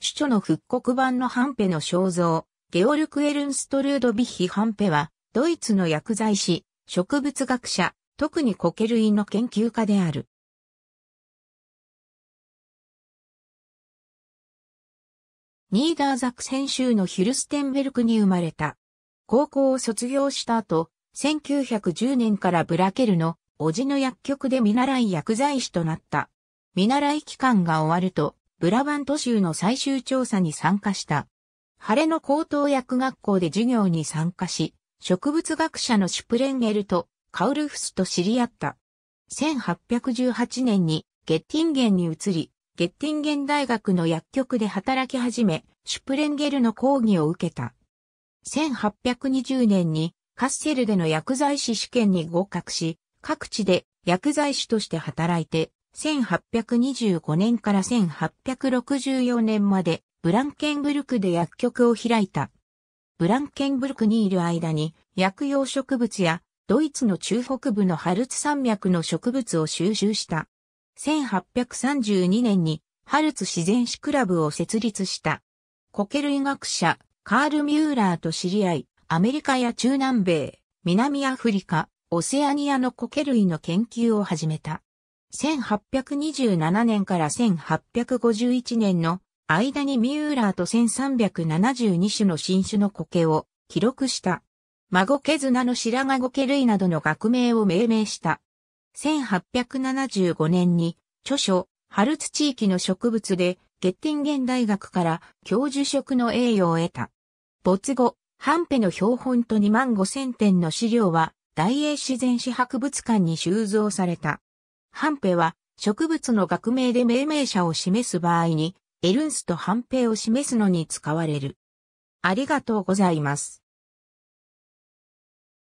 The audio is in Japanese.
主著の復刻版のハンペの肖像、ゲオルク・エルンストルード・ビッヒ・ハンペは、ドイツの薬剤師、植物学者、特にコケ類の研究家である。ニーダーザク先週のヒュルステンベルクに生まれた。高校を卒業した後、1910年からブラケルの叔父の薬局で見習い薬剤師となった。見習い期間が終わると、ブラバント州の最終調査に参加した。晴れの高等薬学校で授業に参加し、植物学者のシュプレンゲルとカウルフスと知り合った。1818年にゲッティンゲンに移り、ゲッティンゲン大学の薬局で働き始め、シュプレンゲルの講義を受けた。1820年にカッセルでの薬剤師試験に合格し、各地で薬剤師として働いて、1825年から1864年までブランケンブルクで薬局を開いた。ブランケンブルクにいる間に薬用植物やドイツの中北部のハルツ山脈の植物を収集した。1832年にハルツ自然史クラブを設立した。苔類学者カール・ミューラーと知り合い、アメリカや中南米、南アフリカ、オセアニアの苔類の研究を始めた。1827年から1851年の間にミューラーと1372種の新種の苔を記録した。マゴケズナの白髪苔類などの学名を命名した。1875年に著書、ハルツ地域の植物でゲッティンゲン大学から教授職の栄誉を得た。没後、ハンペの標本と2万5千点の資料は大英自然史博物館に収蔵された。半平は植物の学名で命名者を示す場合に、エルンスと半平を示すのに使われる。ありがとうございます。